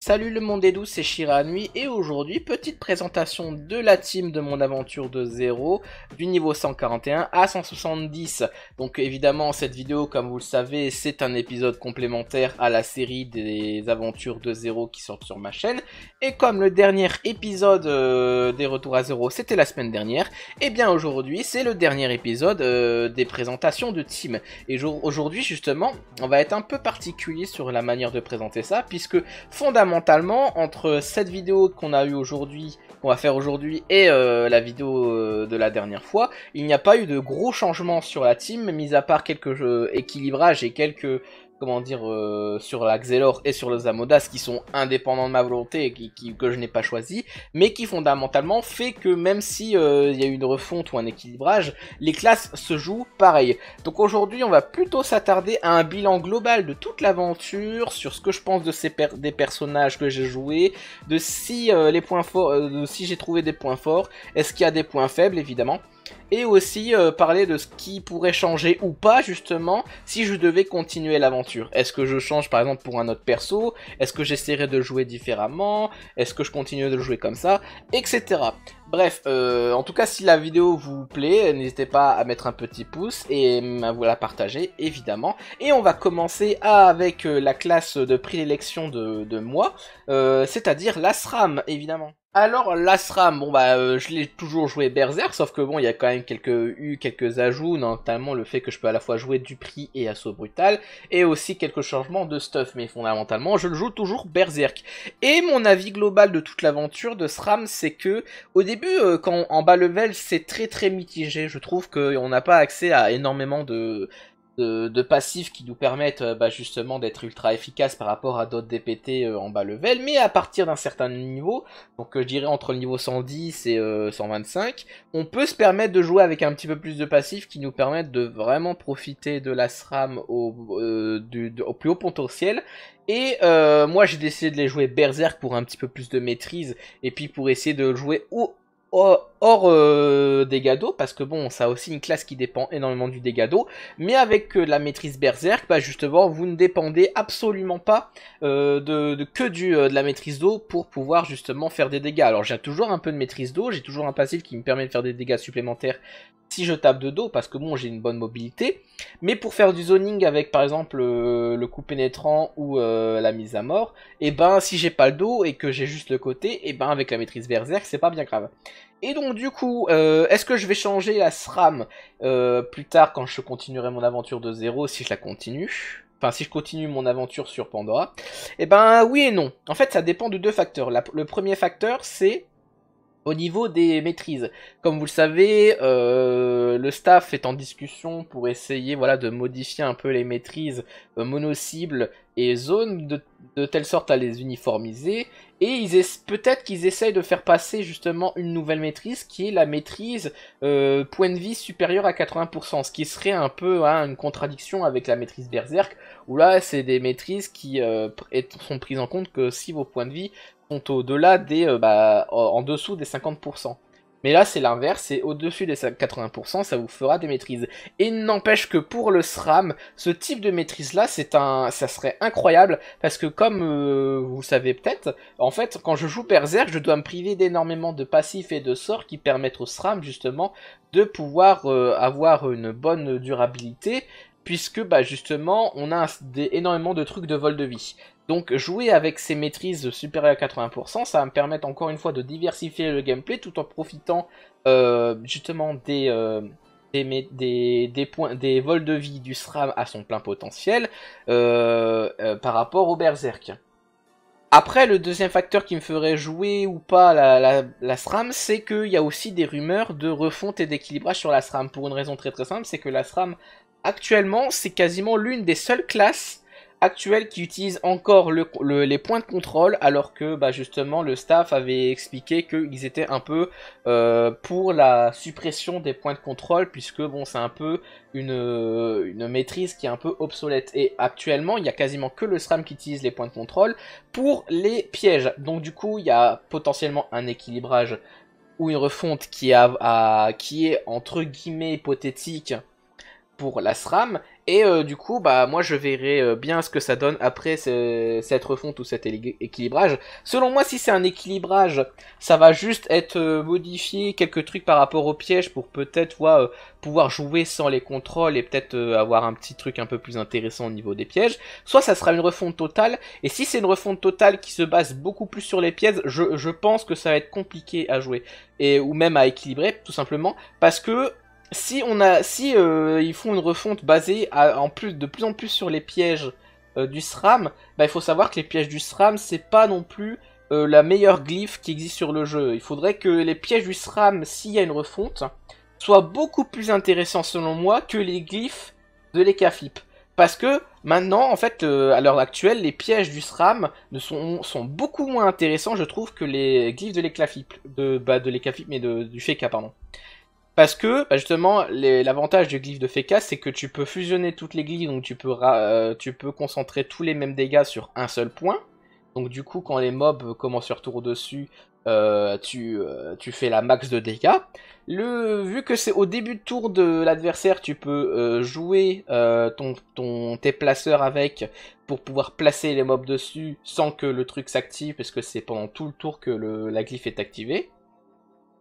Salut le monde est doux, c'est Shira nuit et aujourd'hui petite présentation de la team de mon aventure de zéro du niveau 141 à 170. Donc évidemment cette vidéo comme vous le savez c'est un épisode complémentaire à la série des aventures de zéro qui sortent sur ma chaîne et comme le dernier épisode euh, des retours à zéro, c'était la semaine dernière et eh bien aujourd'hui c'est le dernier épisode euh, des présentations de team et aujourd'hui justement on va être un peu particulier sur la manière de présenter ça puisque fondamentalement fondamentalement, entre cette vidéo qu'on a eu aujourd'hui, qu'on va faire aujourd'hui, et euh, la vidéo euh, de la dernière fois, il n'y a pas eu de gros changements sur la team, mis à part quelques euh, équilibrages et quelques comment dire, euh, sur la Xelor et sur le Zamodas qui sont indépendants de ma volonté et qui, que je n'ai pas choisi, mais qui fondamentalement fait que même si euh, il y a eu une refonte ou un équilibrage, les classes se jouent pareil. Donc aujourd'hui, on va plutôt s'attarder à un bilan global de toute l'aventure, sur ce que je pense de ces des personnages que j'ai joués, de si euh, les points forts, de si j'ai trouvé des points forts, est-ce qu'il y a des points faibles évidemment et aussi euh, parler de ce qui pourrait changer ou pas justement si je devais continuer l'aventure. Est-ce que je change par exemple pour un autre perso Est-ce que j'essaierai de jouer différemment Est-ce que je continue de jouer comme ça Etc. Bref, euh, en tout cas, si la vidéo vous plaît, n'hésitez pas à mettre un petit pouce et mm, à vous la partager, évidemment. Et on va commencer avec euh, la classe de prix de, de moi, euh, c'est-à-dire l'ASRAM, évidemment. Alors l'ASRAM, bon bah je l'ai toujours joué Berserk, sauf que bon il y a quand même eu quelques ajouts, notamment le fait que je peux à la fois jouer du prix et assaut brutal, et aussi quelques changements de stuff, mais fondamentalement je le joue toujours Berserk. Et mon avis global de toute l'aventure de SRAM c'est que au début début, euh, quand en bas level, c'est très très mitigé. Je trouve qu'on n'a pas accès à énormément de, de, passifs qui nous permettent euh, bah, justement d'être ultra efficaces par rapport à d'autres DPT euh, en bas level, mais à partir d'un certain niveau, donc je dirais entre le niveau 110 et 125, on peut se permettre de jouer avec un petit peu plus de passifs qui nous permettent de vraiment profiter de la SRAM au, au plus haut potentiel. Et moi j'ai décidé de les jouer berserk pour un petit peu plus de maîtrise et puis pour essayer de jouer au hors, dégâts euh, d'eau, parce que bon, ça a aussi une classe qui dépend énormément du dégâts d'eau, mais avec euh, la maîtrise berserk, bah justement, vous ne dépendez absolument pas euh, de, que du, de la maîtrise d'eau pour pouvoir justement faire des dégâts. Alors j'ai toujours un peu de maîtrise d'eau, j'ai toujours un passif qui me permet de faire des dégâts supplémentaires si je tape de dos, parce que bon, j'ai une bonne mobilité, mais pour faire du zoning avec par exemple le coup pénétrant ou la mise à mort, et eh ben si j'ai pas le dos et que j'ai juste le côté, et eh ben avec la maîtrise berserk, c'est pas bien grave. Et donc du coup, euh, est-ce que je vais changer la SRAM euh, plus tard quand je continuerai mon aventure de zéro, si je la continue Enfin, si je continue mon aventure sur Pandora Eh ben oui et non. En fait, ça dépend de deux facteurs. le premier facteur, c'est au niveau des maîtrises, comme vous le savez, euh, le staff est en discussion pour essayer voilà, de modifier un peu les maîtrises euh, mono-cibles et zones de, telle sorte à les uniformiser. Et peut-être qu'ils essayent de faire passer justement une nouvelle maîtrise qui est la maîtrise euh, point de vie supérieur à 80%, ce qui serait un peu hein, une contradiction avec la maîtrise Berserk, où là c'est des maîtrises qui sont prises en compte que si vos points de vie sont au-delà des, euh, bah, euh, en dessous des 50%. Mais là, c'est l'inverse, c'est au-dessus des 80%, ça vous fera des maîtrises. Et n'empêche que pour le SRAM, ce type de maîtrise-là, c'est un, ça serait incroyable, parce que comme euh, vous savez peut-être, en fait, quand je joue Berserk, je dois me priver d'énormément de passifs et de sorts qui permettent au SRAM, justement, de pouvoir avoir une bonne durabilité, puisque bah justement on a des, énormément de trucs de vol de vie. Donc jouer avec ces maîtrises supérieures à 80%, ça va me permettre encore une fois de diversifier le gameplay tout en profitant euh, justement euh, des, des, points, des vols de vie du SRAM à son plein potentiel euh, par rapport au Berserk. Après, le deuxième facteur qui me ferait jouer ou pas la, la SRAM, c'est qu'il y a aussi des rumeurs de refonte et d'équilibrage sur la SRAM. Pour une raison très très simple, c'est que la SRAM actuellement, c'est quasiment l'une des seules classes Actuel qui utilise encore les points de contrôle alors que bah, justement le staff avait expliqué qu'ils étaient un peu euh, pour la suppression des points de contrôle puisque bon c'est un peu une, euh, maîtrise qui est un peu obsolète et actuellement il n'y a quasiment que le SRAM qui utilise les points de contrôle pour les pièges donc du coup il y a potentiellement un équilibrage ou une refonte qui, qui est entre guillemets hypothétique pour la SRAM et euh, du coup, bah moi je verrai euh, bien ce que ça donne après cette refonte ou cet équilibrage. Selon moi, si c'est un équilibrage, ça va juste être euh, modifié quelques trucs par rapport aux pièges pour peut-être voir pouvoir jouer sans les contrôles et peut-être avoir un petit truc un peu plus intéressant au niveau des pièges. Soit ça sera une refonte totale. Et si c'est une refonte totale qui se base beaucoup plus sur les pièces, je, je pense que ça va être compliqué à jouer et ou même à équilibrer tout simplement parce que si on a, si euh, ils font une refonte basée en plus de plus en plus sur les pièges euh, du SRAM, bah, il faut savoir que les pièges du SRAM c'est pas non plus euh, la meilleure glyphe qui existe sur le jeu. Il faudrait que les pièges du SRAM, s'il y a une refonte, soient beaucoup plus intéressants selon moi que les glyphes de l'Ecafip. Parce que maintenant, en fait, à l'heure actuelle, les pièges du SRAM ne sont, beaucoup moins intéressants, je trouve, que les glyphes de l'Ecafip, De, bah, de mais du FECA, pardon. Parce que bah, justement, l'avantage du glyphe de Fekas, c'est que tu peux fusionner toutes les glyphes, donc tu peux, euh, tu peux concentrer tous les mêmes dégâts sur un seul point. Donc du coup, quand les mobs commencent leur tour dessus, euh, tu, euh, tu, fais la max de dégâts. Le, vu que c'est au début de tour de l'adversaire, tu peux jouer ton, tes placeurs avec pour pouvoir placer les mobs dessus sans que le truc s'active, parce que c'est pendant tout le tour que le, la glyphe est activée.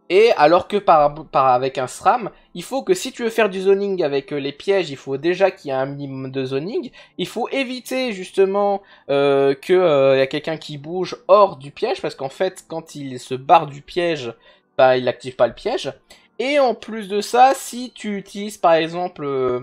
Et alors que par, avec un SRAM, il faut que si tu veux faire du zoning avec euh, les pièges, il faut déjà qu'il y ait un minimum de zoning. Il faut éviter justement euh, qu'il euh, y a quelqu'un qui bouge hors du piège, parce qu'en fait, quand il se barre du piège, bah, il n'active pas le piège. Et en plus de ça, si tu utilises par exemple euh,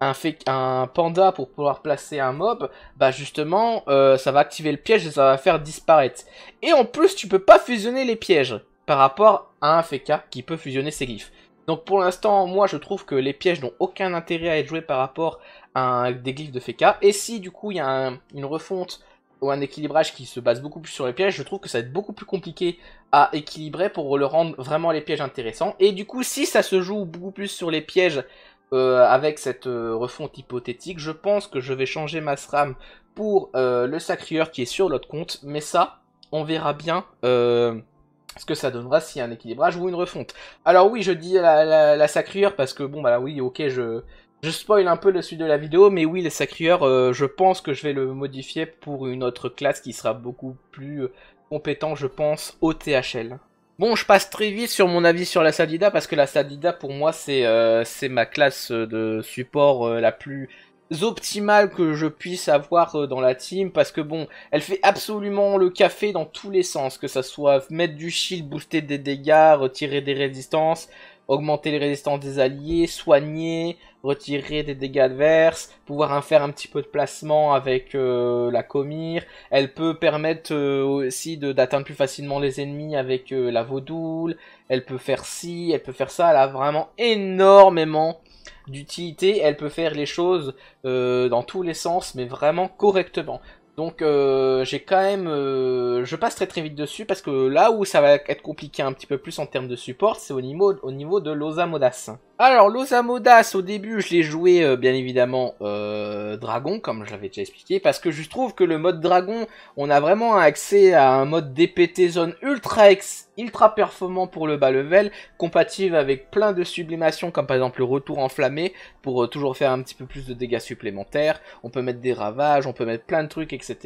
un, un, panda pour pouvoir placer un mob, bah justement, ça va activer le piège et ça va faire disparaître. Et en plus, tu peux pas fusionner les pièges par rapport à un Feka qui peut fusionner ses glyphes. Donc pour l'instant, moi je trouve que les pièges n'ont aucun intérêt à être joués par rapport à des glyphes de Feka. Et si du coup il y a une refonte ou un équilibrage qui se base beaucoup plus sur les pièges, je trouve que ça va être beaucoup plus compliqué à équilibrer pour le rendre vraiment les pièges intéressants. Et du coup, si ça se joue beaucoup plus sur les pièges euh, avec cette euh, refonte hypothétique, je pense que je vais changer ma SRAM pour euh, le sacrieur qui est sur l'autre compte. Mais ça, on verra bien ce que ça donnera a un équilibrage ou une refonte. Alors oui, je dis la, la, parce que bon bah oui, ok, je, je spoil un peu le suite de la vidéo, mais oui, le sacrueur je pense que je vais le modifier pour une autre classe qui sera beaucoup plus euh, compétent, je pense, au THL. Bon, je passe très vite sur mon avis sur la Sadida, parce que la Sadida, pour moi, c'est euh, c'est ma classe de support euh, la plus optimales que je puisse avoir euh, dans la team parce que bon, elle fait absolument le café dans tous les sens, que ça soit mettre du shield, booster des dégâts, retirer des résistances, augmenter les résistances des alliés, soigner, retirer des dégâts adverses, pouvoir faire un petit peu de placement avec euh, la comire. Elle peut permettre euh, aussi d'atteindre plus facilement les ennemis avec la vaudoule. Elle peut faire ci, elle peut faire ça. Elle a vraiment énormément d'utilité, elle peut faire les choses euh, dans tous les sens, mais vraiment correctement. Donc euh, j'ai quand même, euh, je passe très très vite dessus parce que là où ça va être compliqué un petit peu plus en termes de support, c'est au niveau, au niveau de alors, Los au début, je l'ai joué, euh, bien évidemment, euh, Dragon, comme je l'avais déjà expliqué, parce que je trouve que le mode Dragon, on a vraiment accès à un mode DPT zone ultra, ex, ultra performant pour le bas level, compatible avec plein de sublimations, comme par exemple le retour enflammé, pour euh, toujours faire un petit peu plus de dégâts supplémentaires, on peut mettre des ravages, on peut mettre plein de trucs, etc.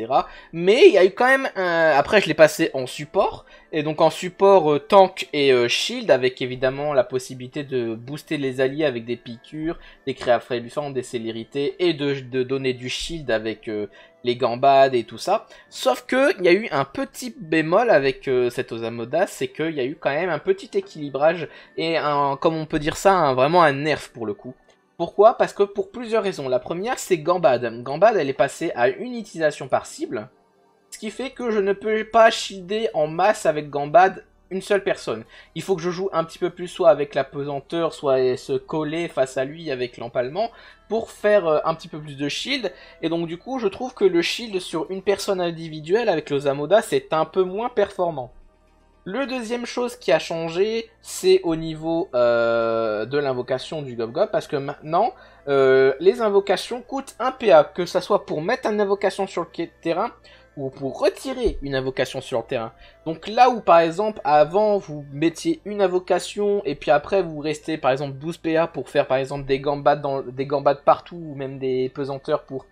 Mais il y a eu quand même un... Après, je l'ai passé en support, et donc en support euh, tank et euh, shield, avec évidemment la possibilité de booster les alliés avec des piqûres, des créas sang des célérités, et de, donner du shield avec euh, les gambades et tout ça. Sauf que il y a eu un petit bémol avec cette Osamoda, c'est qu'il y a eu quand même un petit équilibrage, et un, comme on peut dire ça, vraiment un nerf pour le coup. Pourquoi Parce que pour plusieurs raisons. La première, c'est Gambade. Gambade, elle est passée à une utilisation par cible, ce qui fait que je ne peux pas shielder en masse avec Gambad une seule personne. Il faut que je joue un petit peu plus soit avec la pesanteur, soit se coller face à lui avec l'empalement pour faire euh, un petit peu plus de shield. Et donc du coup, je trouve que le shield sur une personne individuelle avec l'Ozamoda, c'est un peu moins performant. Le deuxième chose qui a changé, c'est au niveau euh, de l'invocation du Gobgob, parce que maintenant, euh, les invocations coûtent un PA, que ce soit pour mettre une invocation sur le terrain, ou pour retirer une invocation sur le terrain. Donc là où par exemple avant vous mettiez une invocation et puis après vous restez par exemple 12 PA pour faire par exemple des gambades, dans, des gambades partout ou même des pesanteurs pour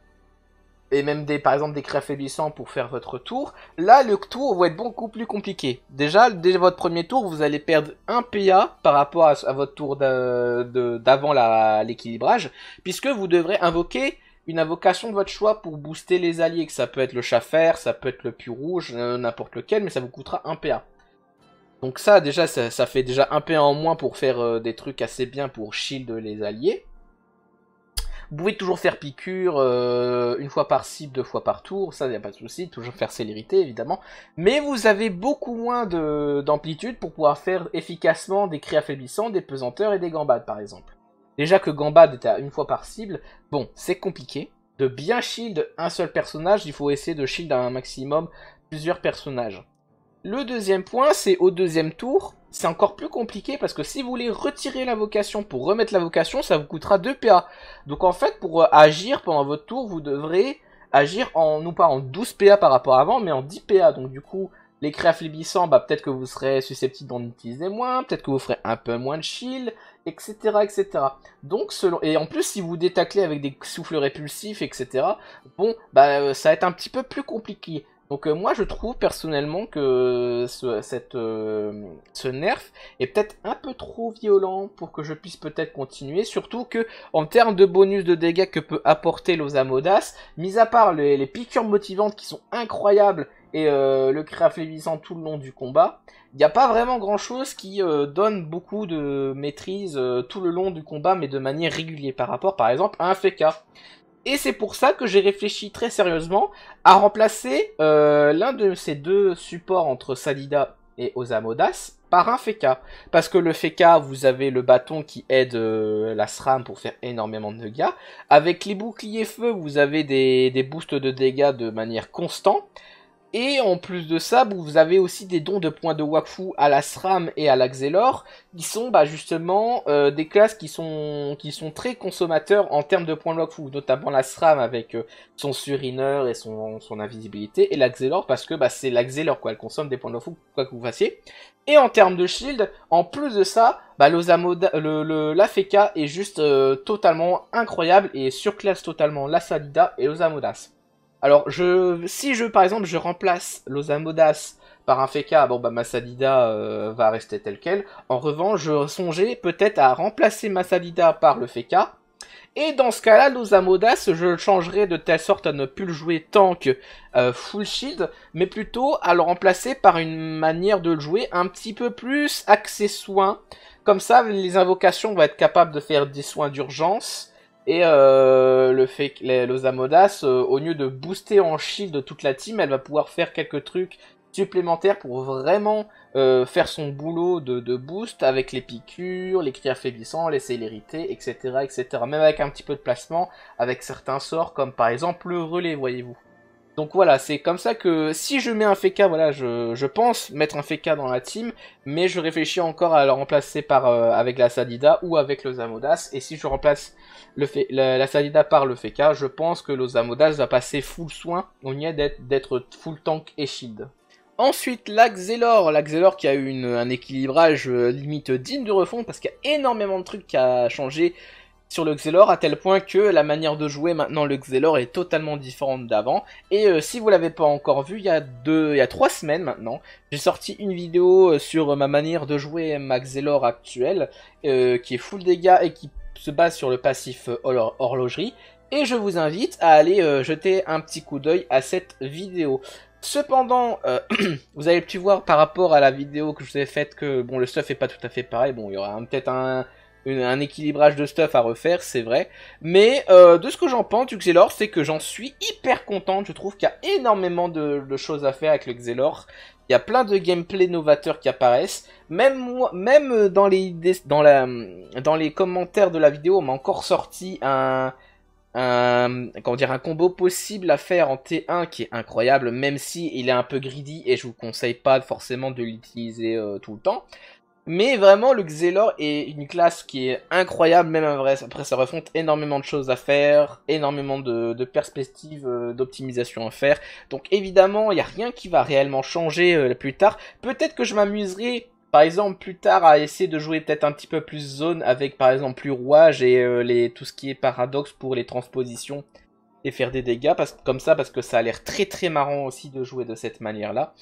et même des par exemple des crèves faiblissants pour faire votre tour, là le tour va être beaucoup plus compliqué. Déjà dès votre premier tour vous allez perdre un PA par rapport à votre tour d'avant l'équilibrage puisque vous devrez invoquer une invocation de votre choix pour booster les alliés, que ça peut être le chat ça peut être le pu rouge, euh, n'importe lequel, mais ça vous coûtera 1 PA. Donc ça, déjà, ça, fait déjà 1 PA en moins pour faire euh, des trucs assez bien pour shield les alliés. Vous pouvez toujours faire piqûre euh, une fois par cible, deux fois par tour, ça n'y a pas de souci, toujours faire célérité évidemment. Mais vous avez beaucoup moins d'amplitude pour pouvoir faire efficacement des cris affaiblissants, des pesanteurs et des gambades par exemple. Déjà que Gambad était à une fois par cible, bon, c'est compliqué. De bien shield un seul personnage, il faut essayer de shield un maximum plusieurs personnages. Le deuxième point, c'est au deuxième tour, c'est encore plus compliqué parce que si vous voulez retirer la vocation pour remettre la vocation, ça vous coûtera 2 PA. Donc en fait, pour euh, agir pendant votre tour, vous devrez agir en, non pas en 12 PA par rapport à avant, mais en 10 PA. Donc du coup, les créas flébissants, bah, peut-être que vous serez susceptible d'en utiliser moins, peut-être que vous ferez un peu moins de shield, etc., etc. Donc, selon... Et en plus, si vous détaclez avec des souffles répulsifs, etc., bon, bah, euh, ça va être un petit peu plus compliqué. Donc euh, moi je trouve personnellement que ce, cette, euh, ce nerf est peut-être un peu trop violent pour que je puisse peut-être continuer. Surtout que en termes de bonus de dégâts que peut apporter l'Ozamodas, mis à part les piqûres motivantes qui sont incroyables et euh, le les visant tout le long du combat. Il n'y a pas vraiment grand chose qui euh, donne beaucoup de maîtrise euh, tout le long du combat, mais de manière régulière par rapport par exemple à un Feka. Et c'est pour ça que j'ai réfléchi très sérieusement à remplacer l'un de ces deux supports entre Salida et Osamodas par un Feka. Parce que le Feka, vous avez le bâton qui aide la SRAM pour faire énormément de dégâts. Avec les boucliers feu, vous avez des, des boosts de dégâts de manière constante. Et en plus de ça, vous avez aussi des dons de points de Wakfu à la SRAM et à la Xelor, qui sont bah, justement euh, des classes qui sont, qui sont très consommateurs en termes de points de Wakfu, notamment la SRAM avec euh, son surineur et son, invisibilité, et la Xelor parce que bah, c'est la Xelor, quoi, elle consomme des points de Wakfu, quoi que vous fassiez. Et en termes de shield, en plus de ça, bah, la est juste euh, totalement incroyable et surclasse totalement la Salida et Osamodas. Alors, je, si je, par exemple, je remplace l'osamodas par un Feka, bon bah ma salida euh, va rester telle qu'elle. En revanche, je songeais peut-être à remplacer ma par le Feka. Et dans ce cas-là, l'osamodas, je le changerais de telle sorte à ne plus le jouer tank euh, full shield, mais plutôt à le remplacer par une manière de le jouer un petit peu plus axé soins. Comme ça, les invocations vont être capables de faire des soins d'urgence et euh, le fait que l'Osamodas, euh, au lieu de booster en shield toute la team, elle va pouvoir faire quelques trucs supplémentaires pour vraiment euh, faire son boulot de, de, boost avec les piqûres, les cris affaiblissants, les célérités, etc., etc. Même avec un petit peu de placement, avec certains sorts comme par exemple le relais, voyez-vous. Donc voilà, c'est comme ça que si je mets un Feka, voilà, je, pense mettre un Feka dans la team, mais je réfléchis encore à le remplacer par euh, avec la Sadida ou avec le Zamodas. Et si je remplace la, Sadida par le Feka, je pense que le Zamodas va passer full soin au lieu d'être full tank et shield. Ensuite, l'Axelor, l'Axelor qui a eu un équilibrage euh, limite digne de refonte parce qu'il y a énormément de trucs qui a changé sur le Xelor à tel point que la manière de jouer maintenant le Xelor est totalement différente d'avant. Et euh, si vous l'avez pas encore vu, il y a deux, il y a trois semaines maintenant, j'ai sorti une vidéo euh, sur euh, ma manière de jouer ma Xelor actuelle, qui est full dégâts et qui se base sur le passif horlogerie. Et je vous invite à aller jeter un petit coup d'œil à cette vidéo. Cependant, vous avez pu voir par rapport à la vidéo que je vous ai faite que bon le stuff est pas tout à fait pareil. Bon, il y aura peut-être un, un équilibrage de stuff à refaire, c'est vrai. Mais euh, de ce que j'en pense du Xelor, c'est que j'en suis hyper contente. Je trouve qu'il y a énormément de, choses à faire avec le Xelor. Il y a plein de gameplay novateurs qui apparaissent. Même dans les dans les commentaires de la vidéo, on m'a encore sorti un dire un combo possible à faire en T1 qui est incroyable, même si il est un peu greedy et je vous conseille pas forcément de l'utiliser euh, tout le temps. Mais vraiment, le Xelor est une classe qui est incroyable, même après ça refonte énormément de choses à faire, énormément de, perspectives euh, d'optimisation à faire. Donc évidemment, il n'y a rien qui va réellement changer euh, plus tard. Peut-être que je m'amuserai par exemple plus tard à essayer de jouer peut-être un petit peu plus zone avec par exemple plus rouage et euh, les, tout ce qui est paradoxe pour les transpositions et faire des dégâts parce, comme ça parce que ça a l'air très très marrant aussi de jouer de cette manière là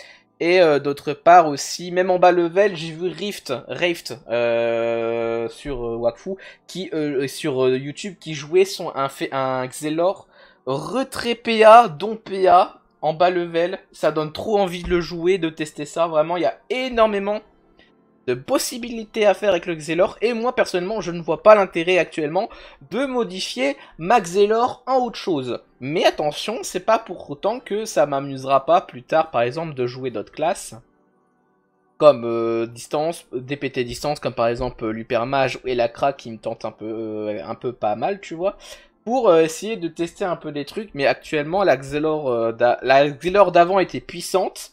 et euh, d'autre part aussi, même en bas level, j'ai vu Rift, Rift euh, sur euh, Wakfu, qui sur YouTube, qui jouait son un, un Xelor retrait PA, dont PA en bas level. Ça donne trop envie de le jouer, de tester ça. Vraiment, il y a énormément de possibilités à faire avec le Xelor et moi personnellement je ne vois pas l'intérêt actuellement de modifier ma Xelor en autre chose. Mais attention, c'est pas pour autant que ça m'amusera pas plus tard par exemple de jouer d'autres classes comme euh, distance, DPT distance comme par exemple euh, l'Upermage et la qui me tentent un peu, euh, un peu pas mal tu vois pour essayer de tester un peu des trucs, mais actuellement la Xelor d'avant était puissante,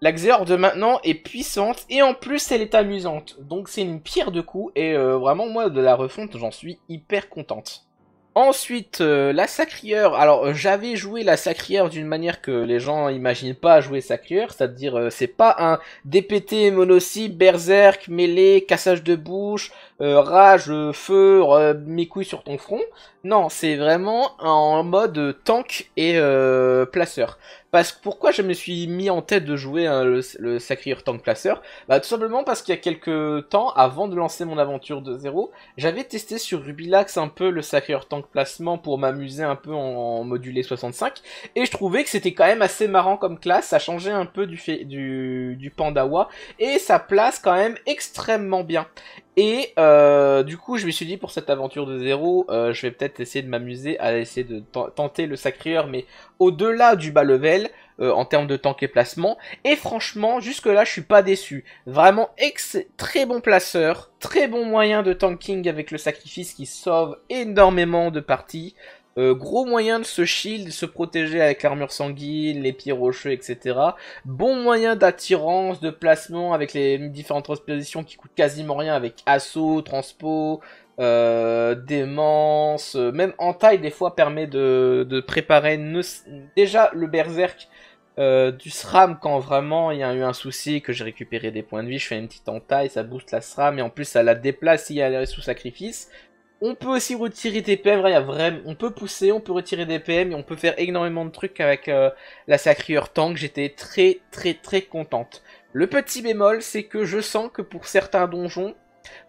la Xeor de maintenant est puissante et en plus elle est amusante. Donc c'est une pierre de coups et euh, vraiment moi de la refonte j'en suis hyper contente. Ensuite, euh, la sacrieur. Alors, euh, j'avais joué la sacrieur d'une manière que les gens n'imaginent pas jouer sacrière c'est-à-dire c'est pas un DPT monocy berserk, mêlée, cassage de bouche, euh, rage, feu, mes couilles sur ton front. Non, c'est vraiment en mode tank et euh, placeur. Parce que pourquoi je me suis mis en tête de jouer hein, le, le Sacrier Tank Placeur Bah tout simplement parce qu'il y a quelques temps, avant de lancer mon aventure de zéro, j'avais testé sur Rubilax un peu le Sacrier Tank Placement pour m'amuser un peu en, modulé 65, et je trouvais que c'était quand même assez marrant comme classe, ça changeait un peu du, fait, du, du Pandawa, et ça place quand même extrêmement bien. Et euh, du coup, je me suis dit pour cette aventure de zéro, euh, je vais peut-être essayer de m'amuser à essayer de tenter le sacrieur, mais au-delà du bas level euh, en termes de tank et placement. Et franchement, jusque-là, je suis pas déçu. Vraiment, ex très bon placeur, très bon moyen de tanking avec le sacrifice qui sauve énormément de parties. Euh, gros moyen de se shield, se protéger avec l'armure sanguine, les pieds rocheux, etc. Bon moyen d'attirance, de placement avec les différentes transpositions qui coûtent quasiment rien avec assaut, transpo, euh, démence, euh, même entaille des fois permet de, préparer ne... déjà le berserk du SRAM quand vraiment il y a eu un souci, que j'ai récupéré des points de vie, je fais une petite entaille, ça booste la SRAM et en plus ça la déplace s'il y a sous sacrifice. On peut aussi retirer des PM, vraiment, on peut pousser, on peut retirer des PM, et on peut faire énormément de trucs avec euh, la Sacrieur Tank, j'étais très très très contente. Le petit bémol, c'est que je sens que pour certains donjons,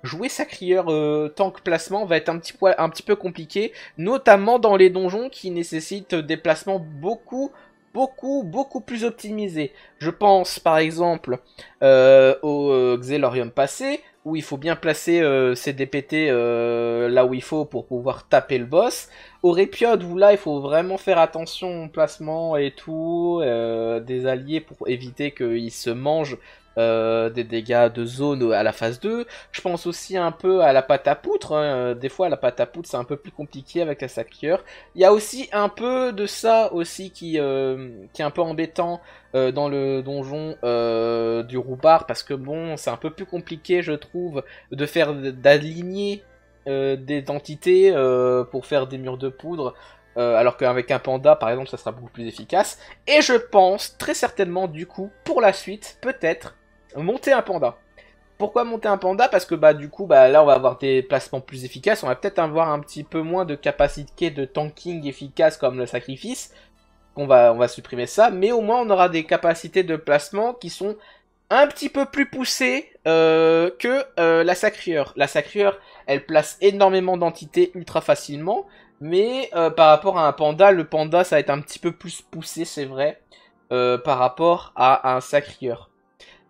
jouer Sacrieur euh, Tank placement va être un petit, un petit peu compliqué, notamment dans les donjons qui nécessitent des placements beaucoup beaucoup, beaucoup plus optimisés. Je pense par exemple euh, au Xelorium passé, où il faut bien placer ses euh, DPT euh, là où il faut pour pouvoir taper le boss. Au Répiode, où là il faut vraiment faire attention au placement et tout, euh, des alliés pour éviter qu'ils se mangent euh, des dégâts de zone à la phase 2. Je pense aussi un peu à la pâte à poutre. Hein. Euh, des fois, la pâte à poutre, c'est un peu plus compliqué avec la sacrieur. Il y a aussi un peu de ça aussi qui, euh, est un peu embêtant dans le donjon du Roubar parce que bon, c'est un peu plus compliqué, je trouve, de faire d'aligner des entités pour faire des murs de poudre. alors qu'avec un panda par exemple ça sera beaucoup plus efficace. Et je pense très certainement du coup pour la suite peut-être monter un panda. Pourquoi monter un panda Parce que bah du coup bah là on va avoir des placements plus efficaces, on va peut-être avoir un petit peu moins de capacité de tanking efficace comme le sacrifice. On va, on va supprimer ça, mais au moins on aura des capacités de placement qui sont un petit peu plus poussées euh, que euh, la sacrieur. La sacrieur, elle place énormément d'entités ultra facilement, mais euh, par rapport à un panda, le panda ça va être un petit peu plus poussé, c'est vrai, par rapport à un sacrieur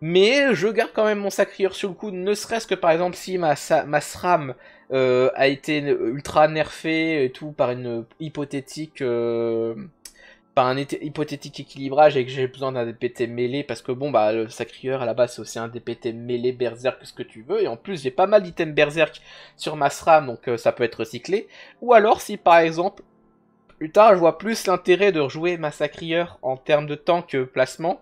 mais je garde quand même mon sacrieur sur le coup, ne serait-ce que par exemple si ma, ma SRAM euh, a été ultra nerfée et tout par une hypothétique euh, un hypothétique équilibrage et que j'ai besoin d'un DPT mêlé parce que bon bah le sacrieur à la base c'est aussi un DPT mêlé berserk ce que tu veux et en plus j'ai pas mal d'items berserk sur ma SRAM donc euh, ça peut être recyclé ou alors si par exemple plus tard je vois plus l'intérêt de rejouer ma sacrieur en termes de temps que placement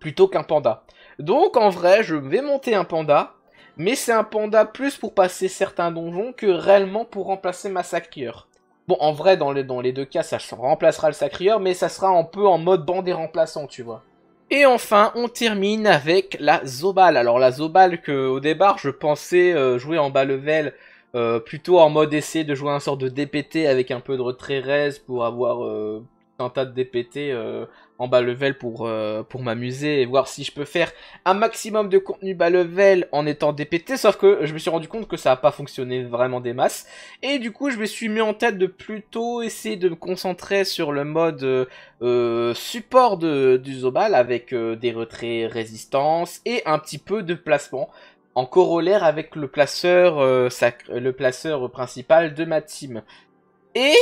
plutôt qu'un panda. Donc en vrai, je vais monter un panda, mais c'est un panda plus pour passer certains donjons que réellement pour remplacer ma sacrieur. Bon, en vrai, dans les, deux cas, ça remplacera le sacrieur, mais ça sera un peu en mode bandé remplaçant, tu vois. Et enfin, on termine avec la Zobal. Alors la Zobal que au départ, je pensais euh, jouer en bas level, euh, plutôt en mode essayer de jouer un sort de DPT avec un peu de retrait pour avoir... Euh, tas de DPT euh, en bas level pour, euh, pour m'amuser et voir si je peux faire un maximum de contenu bas level en étant DPT, sauf que je me suis rendu compte que ça n'a pas fonctionné vraiment des masses. Et du coup, je me suis mis en tête de plutôt essayer de me concentrer sur le mode euh, support de, du Zobal avec des retraits résistance et un petit peu de placement en corollaire avec le placeur, le placeur principal de ma team. Et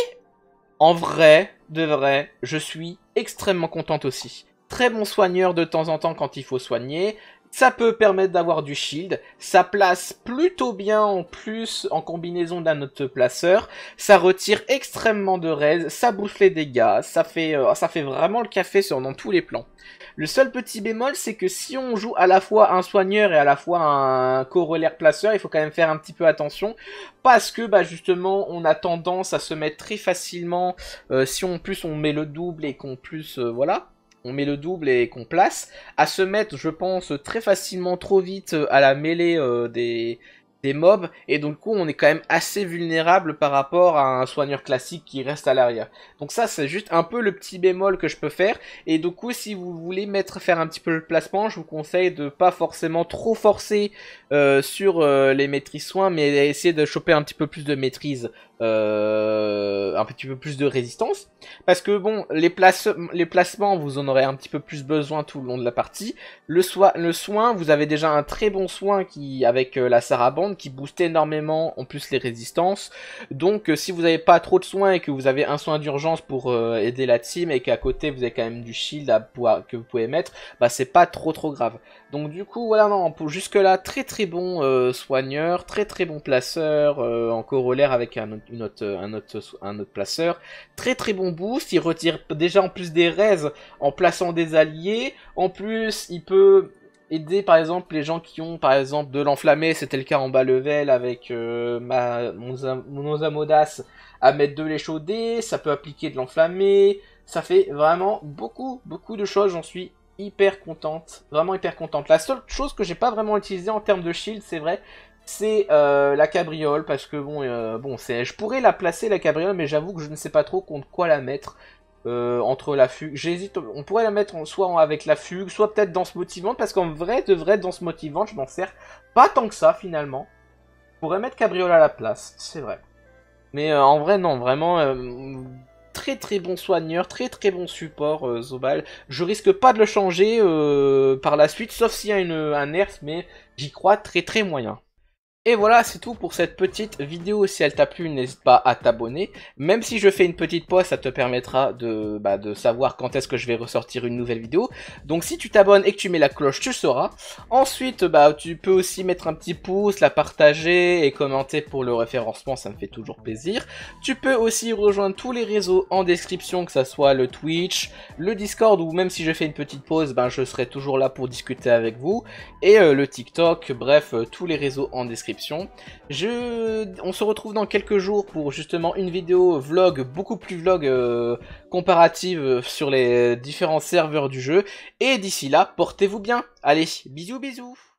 en vrai, de vrai, je suis extrêmement contente aussi. Très bon soigneur de temps en temps quand il faut soigner, ça peut permettre d'avoir du shield, ça place plutôt bien en plus en combinaison d'un autre placeur, ça retire extrêmement de raise, ça bouffe les dégâts, ça fait, euh, ça fait vraiment le café sur, dans tous les plans. Le seul petit bémol, c'est que si on joue à la fois un soigneur et à la fois un corollaire placeur, il faut quand même faire un petit peu attention, parce que bah, justement, on a tendance à se mettre très facilement, euh, si en plus on met le double et qu'on plus, euh, voilà, on met le double et qu'on place, à se mettre, je pense, très facilement trop vite euh, à la mêlée euh, des, des mobs, et donc coup on est quand même assez vulnérable par rapport à un soigneur classique qui reste à l'arrière. Donc ça c'est juste un peu le petit bémol que je peux faire, et du coup si vous voulez mettre faire un petit peu le placement, je vous conseille de pas forcément trop forcer euh, sur les maîtrises soins, mais essayer de choper un petit peu plus de maîtrise euh, un petit peu plus de résistance. Parce que bon, les, les, placements, vous en aurez un petit peu plus besoin tout le long de la partie. Le, le soin, vous avez déjà un très bon soin qui, avec euh, la sarabande qui booste énormément en plus les résistances. Donc euh, si vous n'avez pas trop de soins et que vous avez un soin d'urgence pour aider la team et qu'à côté vous avez quand même du shield à pouvoir, que vous pouvez mettre, bah c'est pas trop trop grave. Donc du coup, voilà, non, jusque-là, très très bon euh, soigneur, très très bon placeur, euh, en corollaire avec un autre, un autre placeur, très très bon boost, il retire déjà en plus des raises en plaçant des alliés, en plus il peut aider par exemple les gens qui ont par exemple de l'enflammé, c'était le cas en bas level avec euh, ma, mon, à mettre de l'échaudé, ça peut appliquer de l'enflammé, ça fait vraiment beaucoup beaucoup de choses, j'en suis hyper contente, vraiment hyper contente. La seule chose que j'ai pas vraiment utilisée en termes de shield, c'est vrai, c'est euh, la cabriole, parce que bon, euh, bon c'est, je pourrais la placer la cabriole, mais j'avoue que je ne sais pas trop contre quoi la mettre. Euh, entre la fugue, j'hésite, on pourrait la mettre soit avec la fugue, soit peut-être dans ce motivant. parce qu'en vrai, de vrai, ce motivant, je m'en sers pas tant que ça, finalement. Je pourrais mettre cabriole à la place, c'est vrai. Mais en vrai, non, vraiment, très très bon soigneur, très très bon support euh, Zobal. Je risque pas de le changer euh, par la suite, sauf s'il y a une, un nerf, mais j'y crois très très moyen. Et voilà, c'est tout pour cette petite vidéo. Si elle t'a plu, n'hésite pas à t'abonner. Même si je fais une petite pause, ça te permettra de, bah, de savoir quand est-ce que je vais ressortir une nouvelle vidéo. Donc si tu t'abonnes et que tu mets la cloche, tu sauras. Ensuite, bah, tu peux aussi mettre un petit pouce, la partager et commenter pour le référencement, ça me fait toujours plaisir. Tu peux aussi rejoindre tous les réseaux en description, que ce soit le Twitch, le Discord, ou même si je fais une petite pause, bah, je serai toujours là pour discuter avec vous. Et euh, le TikTok, bref, euh, tous les réseaux en description. On se retrouve dans quelques jours pour justement une vidéo vlog, beaucoup plus vlog euh, comparative sur les différents serveurs du jeu. Et d'ici là, portez-vous bien. Allez, bisous bisous